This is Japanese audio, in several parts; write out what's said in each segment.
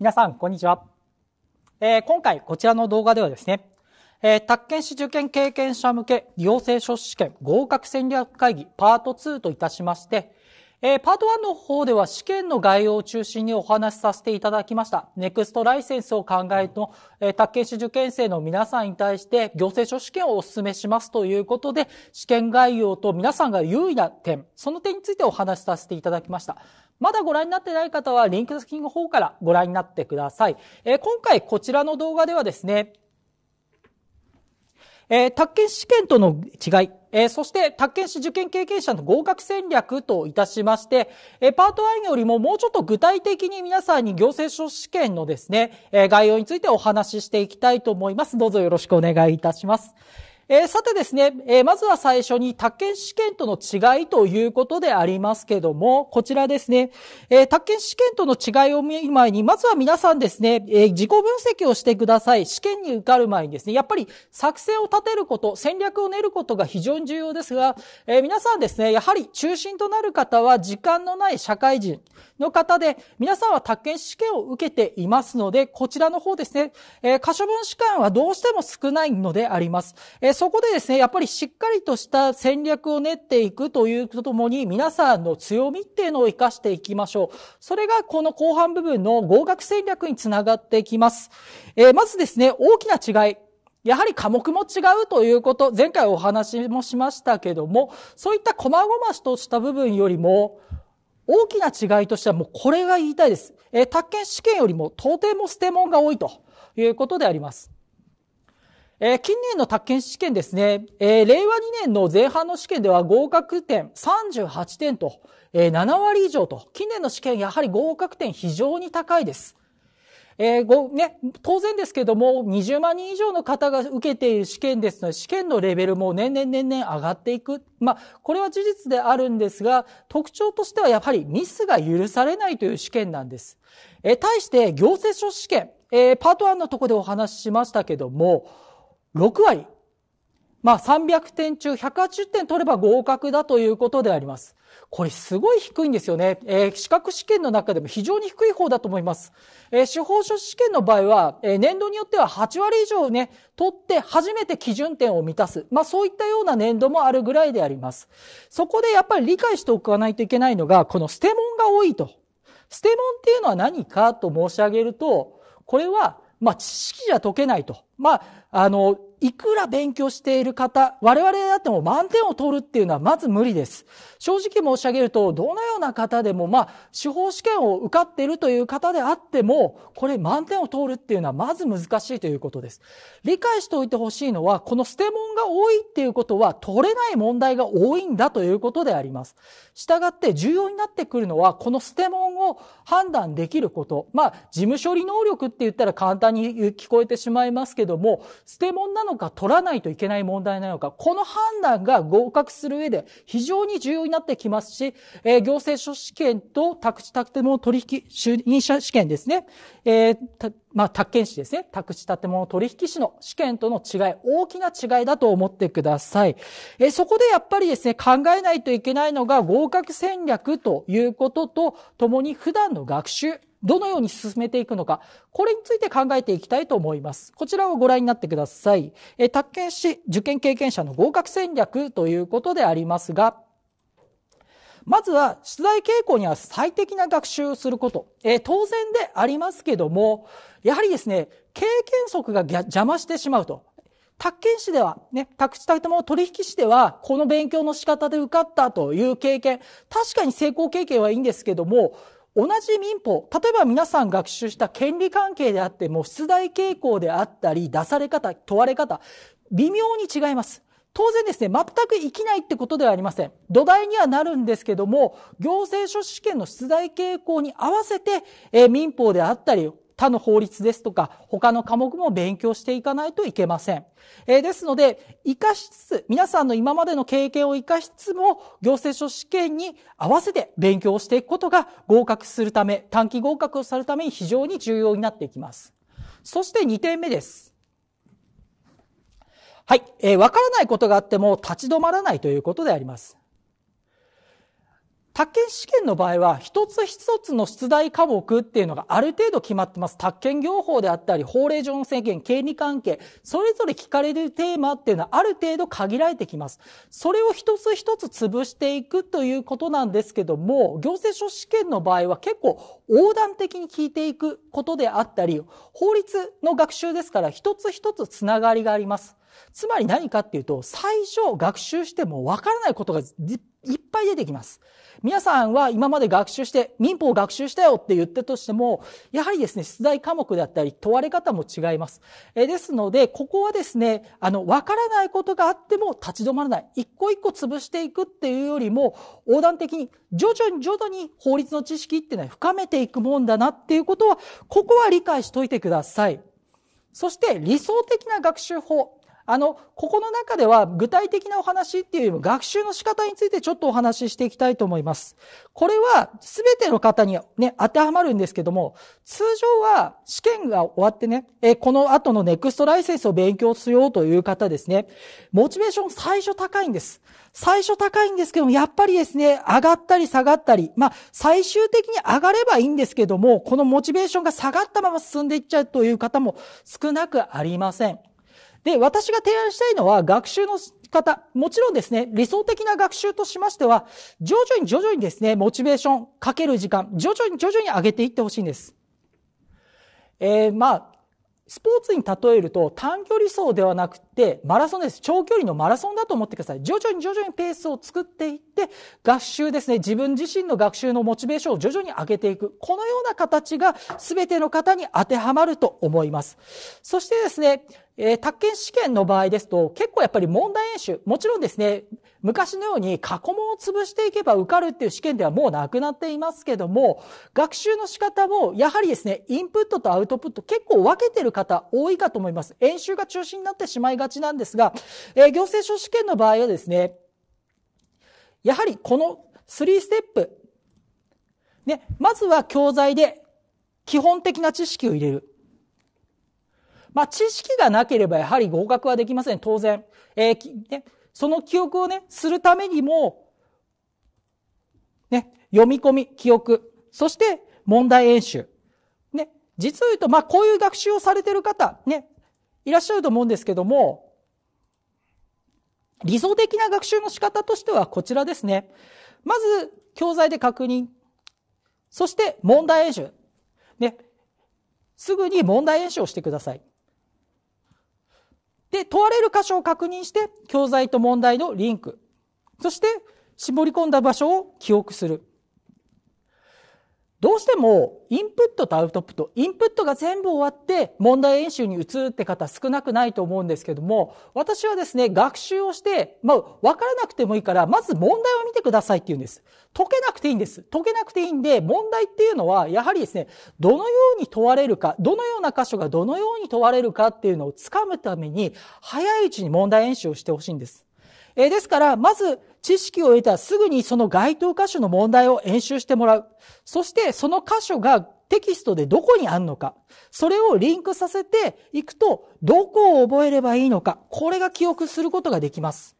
皆さん、こんにちは。えー、今回、こちらの動画ではですね、えー、宅建士受験経験者向け行政書士試験合格戦略会議パート2といたしまして、えー、パート1の方では試験の概要を中心にお話しさせていただきました。ネクストライセンスを考えの、えー、宅建士受験生の皆さんに対して行政書試験をお勧めしますということで、試験概要と皆さんが優位な点、その点についてお話しさせていただきました。まだご覧になってない方は、リンク先の方からご覧になってください。えー、今回こちらの動画ではですね、えー、宅建試験との違い、えー、そして、宅建士受験経験者の合格戦略といたしまして、えー、パート1よりももうちょっと具体的に皆さんに行政書試験のですね、えー、概要についてお話ししていきたいと思います。どうぞよろしくお願いいたします。えー、さてですね、えー、まずは最初に宅建試験との違いということでありますけども、こちらですね、えー、宅建試験との違いを見る前に、まずは皆さんですね、え自己分析をしてください。試験に受かる前にですね、やっぱり作戦を立てること、戦略を練ることが非常に重要ですが、え皆さんですね、やはり中心となる方は時間のない社会人、の方で、皆さんは宅建試験を受けていますので、こちらの方ですね、え可処分試間はどうしても少ないのであります。えそこでですね、やっぱりしっかりとした戦略を練っていくというとともに、皆さんの強みっていうのを活かしていきましょう。それがこの後半部分の合格戦略につながっていきます。えまずですね、大きな違い。やはり科目も違うということ、前回お話もしましたけども、そういった細々とした部分よりも、大きな違いとしてはもうこれが言いたいです。えー、宅建試験よりもとても捨て物が多いということであります。えー、近年の宅建試験ですね、えー、令和2年の前半の試験では合格点38点と、えー、7割以上と、近年の試験やはり合格点非常に高いです。えー、ご、ね、当然ですけども、20万人以上の方が受けている試験ですので、試験のレベルも年々年々上がっていく。まあ、これは事実であるんですが、特徴としてはやはりミスが許されないという試験なんです。えー、対して行政書試験、えー、パート1のとこでお話ししましたけども、6割、まあ、300点中180点取れば合格だということであります。これすごい低いんですよね。えー、資格試験の中でも非常に低い方だと思います。えー、司法書試験の場合は、えー、年度によっては8割以上ね、取って初めて基準点を満たす。まあそういったような年度もあるぐらいであります。そこでやっぱり理解しておかないといけないのが、この捨て門が多いと。捨て門っていうのは何かと申し上げると、これは、まあ知識じゃ解けないと。まあ、あの、いくら勉強している方、我々であっても満点を取るっていうのはまず無理です。正直申し上げると、どのような方でも、まあ、司法試験を受かっているという方であっても、これ満点を取るっていうのはまず難しいということです。理解しておいてほしいのは、この捨て物が多いっていうことは、取れない問題が多いんだということであります。したがって重要になってくるのは、この捨て物を判断できること。まあ、事務処理能力って言ったら簡単に聞こえてしまいますけど、ども、捨て物なのか取らないといけない問題なのか、この判断が合格する上で非常に重要になってきますし、えー、行政書試験と宅地建物取引主任者試験ですね、えー、まあ、宅建士ですね、宅地建物取引士の試験との違い、大きな違いだと思ってください。えそこでやっぱりですね、考えないといけないのが合格戦略ということと、ともに普段の学習どのように進めていくのか、これについて考えていきたいと思います。こちらをご覧になってください。え宅建士受験経験者の合格戦略ということでありますが、まずは、出題傾向には最適な学習をすること。えー、当然でありますけども、やはりですね、経験則が邪魔してしまうと。宅建士では、ね、宅地建物取引士では、この勉強の仕方で受かったという経験、確かに成功経験はいいんですけども、同じ民法、例えば皆さん学習した権利関係であっても、出題傾向であったり、出され方、問われ方、微妙に違います。当然ですね、全く生きないってことではありません。土台にはなるんですけども、行政書士試験の出題傾向に合わせて、えー、民法であったり、他の法律ですとか、他の科目も勉強していかないといけません。えー、ですので、活かしつつ、皆さんの今までの経験を活かしつつも、行政書試験に合わせて勉強していくことが合格するため、短期合格をされるために非常に重要になっていきます。そして2点目です。はい。えー、わからないことがあっても立ち止まらないということであります。宅建試験の場合は一つ一つの出題科目っていうのがある程度決まってます。宅建業法であったり、法令上の制限、権利関係、それぞれ聞かれるテーマっていうのはある程度限られてきます。それを一つ一つ潰していくということなんですけども、行政書試験の場合は結構横断的に聞いていくことであったり、法律の学習ですから一つ一つつながりがあります。つまり何かっていうと、最初学習してもわからないことがいっぱい出てきます。皆さんは今まで学習して、民法を学習したよって言ったとしても、やはりですね、出題科目だったり、問われ方も違います。えですので、ここはですね、あの、わからないことがあっても立ち止まらない。一個一個潰していくっていうよりも、横断的に、徐々に徐々に法律の知識っていうのは深めていくもんだなっていうことは、ここは理解しといてください。そして、理想的な学習法。あのここの中では具体的なお話っていうよりも学習の仕方についてちょっとお話ししていきたいと思います。これは全ての方にね、当てはまるんですけども、通常は試験が終わってね、えこの後のネクストライセンスを勉強しようという方ですね、モチベーション最初高いんです。最初高いんですけども、やっぱりですね、上がったり下がったり、まあ、最終的に上がればいいんですけども、このモチベーションが下がったまま進んでいっちゃうという方も少なくありません。で、私が提案したいのは学習の方、もちろんですね、理想的な学習としましては、徐々に徐々にですね、モチベーションかける時間、徐々に徐々に上げていってほしいんです。えー、まあ、スポーツに例えると短距離走ではなくてマラソンです。長距離のマラソンだと思ってください。徐々に徐々にペースを作っていって学習ですね。自分自身の学習のモチベーションを徐々に上げていく。このような形が全ての方に当てはまると思います。そしてですね、えー、宅建試験の場合ですと、結構やっぱり問題演習、もちろんですね、昔のように過去問を潰していけば受かるっていう試験ではもうなくなっていますけども、学習の仕方もやはりですね、インプットとアウトプット結構分けてる方多いかと思います。演習が中心になってしまいがちなんですが、えー、行政書試験の場合はですね、やはりこの3ステップ、ね、まずは教材で基本的な知識を入れる。まあ、知識がなければやはり合格はできません、当然。えー、ね、その記憶をね、するためにも、ね、読み込み、記憶、そして問題演習。ね、実を言うと、まあ、こういう学習をされてる方、ね、いらっしゃると思うんですけども、理想的な学習の仕方としてはこちらですね。まず、教材で確認。そして、問題演習。ね、すぐに問題演習をしてください。で、問われる箇所を確認して、教材と問題のリンク。そして、絞り込んだ場所を記憶する。どうしてもインプットとアウトプット、インプットが全部終わって問題演習に移るって方少なくないと思うんですけども、私はですね、学習をして、まあ、わからなくてもいいから、まず問題を見てくださいって言うんです。解けなくていいんです。解けなくていいんで、問題っていうのは、やはりですね、どのように問われるか、どのような箇所がどのように問われるかっていうのをつかむために、早いうちに問題演習をしてほしいんです。えー、ですから、まず知識を得たすぐにその該当箇所の問題を演習してもらう。そしてその箇所がテキストでどこにあるのか。それをリンクさせていくと、どこを覚えればいいのか。これが記憶することができます。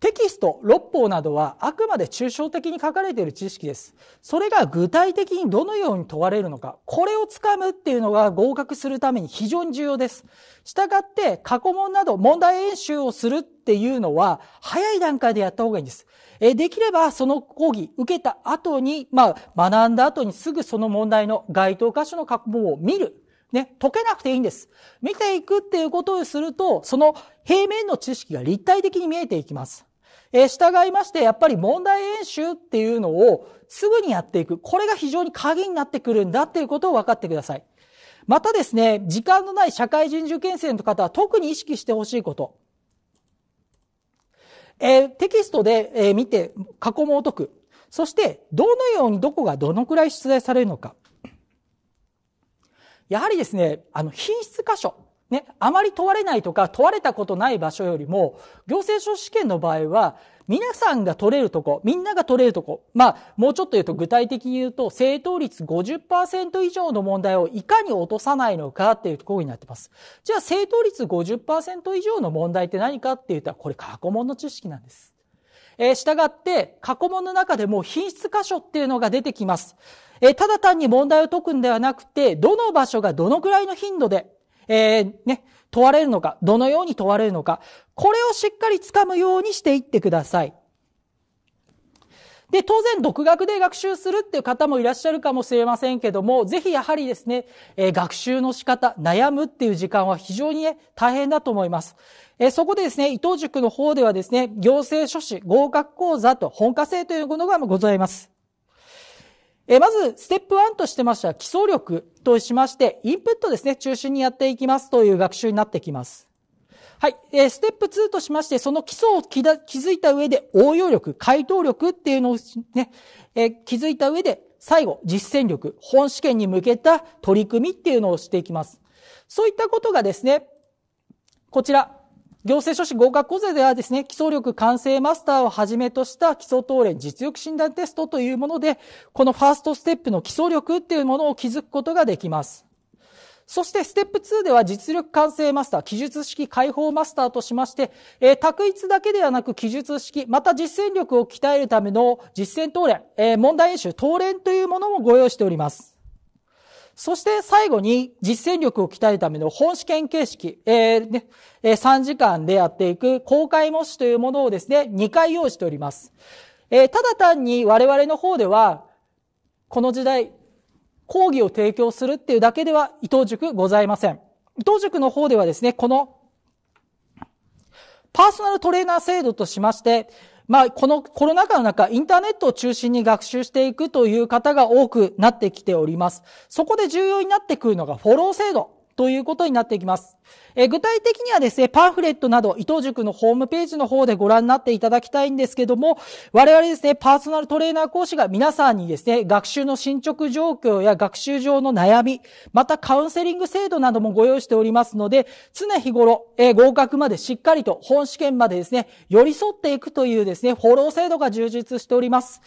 テキスト、六法などはあくまで抽象的に書かれている知識です。それが具体的にどのように問われるのか、これをつかむっていうのが合格するために非常に重要です。したがって過去問など問題演習をするっていうのは早い段階でやった方がいいんです。えできればその講義受けた後に、まあ学んだ後にすぐその問題の該当箇所の過去問を見る。ね、解けなくていいんです。見ていくっていうことをすると、その平面の知識が立体的に見えていきます。えー、従いまして、やっぱり問題演習っていうのをすぐにやっていく。これが非常に鍵になってくるんだっていうことを分かってください。またですね、時間のない社会人受験生の方は特に意識してほしいこと。えー、テキストで、えー、見て、過去問を解く。そして、どのようにどこがどのくらい出題されるのか。やはりですね、あの、品質箇所。ね、あまり問われないとか、問われたことない場所よりも、行政書試験の場合は、皆さんが取れるとこ、みんなが取れるとこ、まあ、もうちょっと言うと具体的に言うと、正答率50%以上の問題をいかに落とさないのかっていうところになってます。じゃあ、正答率50%以上の問題って何かって言ったら、これ過去問の知識なんです。えー、従って、過去問の中でも品質箇所っていうのが出てきます。えー、ただ単に問題を解くんではなくて、どの場所がどのくらいの頻度でえー、ね、問われるのか、どのように問われるのか、これをしっかり掴むようにしていってください。で、当然、独学で学習するっていう方もいらっしゃるかもしれませんけども、ぜひやはりですね、えー、学習の仕方、悩むっていう時間は非常にね、大変だと思います。えー、そこでですね、伊藤塾の方ではですね、行政書士合格講座と本科生というものがございます。えまず、ステップ1としてましては基礎力としまして、インプットですね、中心にやっていきますという学習になってきます。はい。えステップ2としまして、その基礎を気づいた上で応用力、回答力っていうのをね、え気づいた上で、最後、実践力、本試験に向けた取り組みっていうのをしていきます。そういったことがですね、こちら、行政書士合格講座ではですね、基礎力完成マスターをはじめとした基礎等連実力診断テストというもので、このファーストステップの基礎力っていうものを築くことができます。そしてステップ2では実力完成マスター、記述式解放マスターとしまして、えー、択一だけではなく記述式、また実践力を鍛えるための実践等連、えー、問題演習、等連というものもご用意しております。そして最後に実践力を鍛えるための本試験形式、えーね、3時間でやっていく公開模試というものをですね、2回用意しております。えー、ただ単に我々の方では、この時代、講義を提供するっていうだけでは伊藤塾ございません。伊藤塾の方ではですね、このパーソナルトレーナー制度としまして、まあ、このコロナ禍の中、インターネットを中心に学習していくという方が多くなってきております。そこで重要になってくるのがフォロー制度。ということになっていきます。え具体的にはですね、パンフレットなど、伊藤塾のホームページの方でご覧になっていただきたいんですけども、我々ですね、パーソナルトレーナー講師が皆さんにですね、学習の進捗状況や学習上の悩み、またカウンセリング制度などもご用意しておりますので、常日頃、え合格までしっかりと本試験までですね、寄り添っていくというですね、フォロー制度が充実しております。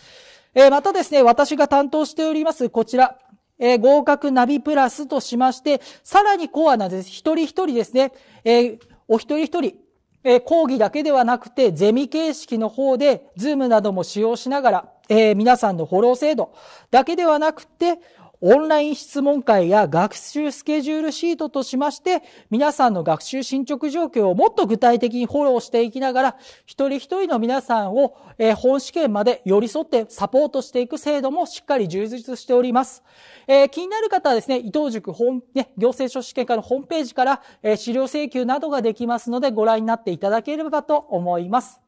えまたですね、私が担当しております、こちら、えー、合格ナビプラスとしまして、さらにコアなです。一人一人ですね、えー、お一人一人、えー、講義だけではなくて、ゼミ形式の方で、ズームなども使用しながら、え皆さんのフォロー制度だけではなくて、オンライン質問会や学習スケジュールシートとしまして、皆さんの学習進捗状況をもっと具体的にフォローしていきながら、一人一人の皆さんを、本試験まで寄り添ってサポートしていく制度もしっかり充実しております。えー、気になる方はですね、伊藤塾本、ね、行政書試験課のホームページから、えー、資料請求などができますのでご覧になっていただければと思います。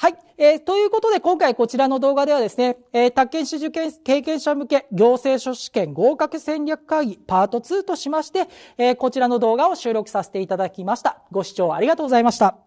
はい。えー、ということで、今回こちらの動画ではですね、えー、宅建士受験経験者向け行政書試験合格戦略会議パート2としまして、えー、こちらの動画を収録させていただきました。ご視聴ありがとうございました。